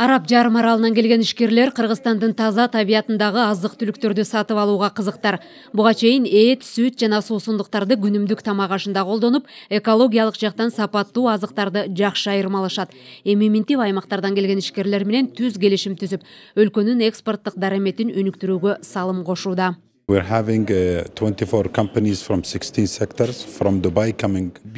араб жарым аралынан келген ішкерлер Қырғыстандың таза табиатындағы азық түліктерді сатып алууга қызықтар. Бұға чейін эт сүт жана суусундуктарды күнүмдүк тамағашында қолдонып, экологиялық жақтан жактан сапаттуу азыктарды жакшы айырмалашат эми келген ишкерлер менен түз келишим түзүп өлкөнүн экспорттық дараметин өнүктүрүүгө салым кошууда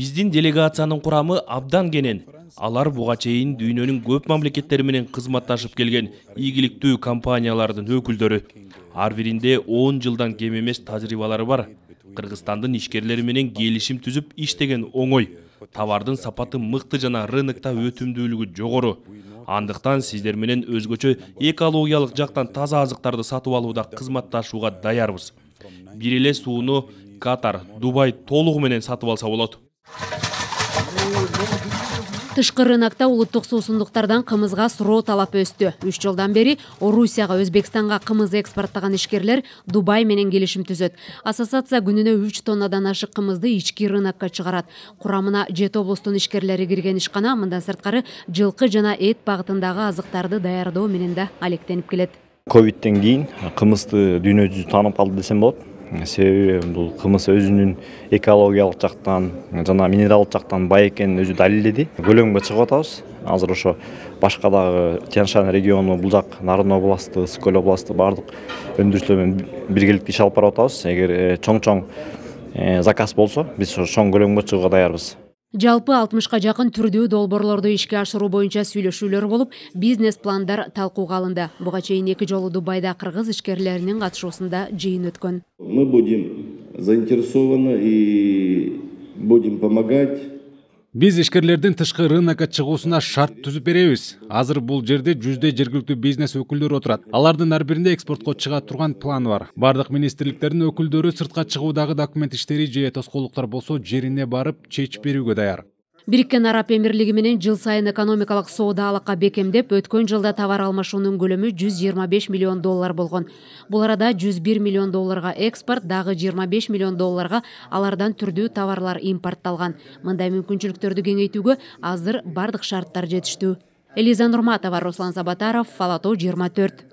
биздин делегациянын курамы абдан кенен алар буга чейин дүйнөнүн көп мамлекеттери менен кызматташып келген ийгиликтүү компаниялардын өкүлдөрү ар биринде он жылдан кем эмес тажрыйбалары бар кыргызстандын ишкерлери менен келишим түзүп иштеген оңой товардын сапаты мыкты жана рынықта өтүмдүүлүгү жогору андыктан сиздер менен өзгөчө экологиялык жактан таза азыктарды сатып алууда кызматташууга даярбыз бир эле сууну катар дубай толугу менен сатып алса болот тышкы рынокта улуттук суусундуктардан кымызга суроо талап өстү үч жылдан бери орусияга өзбекстанга кымыз экспорттогон ишкерлер дубай менен келишим түзөт ассоциация күнүнө үч тоннадан ашык кымызды ички рынокко чыгарат курамына жети облустун ишкерлери кирген ишкана мындан сырткары жылкы жана эт багытындагы азыктарды даярдоо менен да алектенип келет кoвидтен кийин кымызды дүйнө жүзү таанып калды десем болот себебі бұл қымыз өзінің экологиялық жақтан жана минералдық жақтан бай экенин өзү далилдеди көлөмгө чыгып атабыз азыр ошо башка дагы тянь шань региону бул жак нарын областы ысык көл областы баардык өндүрүүчүлөр менен биргеликте иш алып барып атабыз эгер чоң чоң заказ болсо биз ошо чоң көлөмгө чыгууга даярбыз жалпы алтымышка жақын түрдүү долбоорлорду ишке ашыруу бойынша сүйлөшүүлөр болып, бизнес пландар талкууга алынды буга чейин екі жолу дубайда қырғыз ишкерлеринин катышуусунда жыйын өткен мы будем заинтересованы и будем помогать биз ишкерлердин тышкы рынокко чыгуусуна шарт түзүп беребиз азыр бул жерде жүздөй жергиликтүү бизнес өкүлдөрү отурат алардын ар биринде экспортко чыга турган планы бар баардык министрликтердин өкүлдөрү сыртка чыгуудагы документ иштери же тоскоолдуктар болсо жерине барып чечип берүүгө даяр бириккен араб эмирлиги менен жыл сайын экономикалык соода алака бекемдеп өткөн жылда товар алмашуунун көлөмү жүз жыйырма беш миллион доллар болгон бул арада жүз бир миллион долларга экспорт дагы жыйырма беш миллион долларга алардан түрдүү товарлар импортталган мындай мүмкүнчүлүктөрдү кеңейтүүгө азыр бардык шарттар жетиштүү элиза нурматова руслан сабатаров ала тоо жыйырма төрт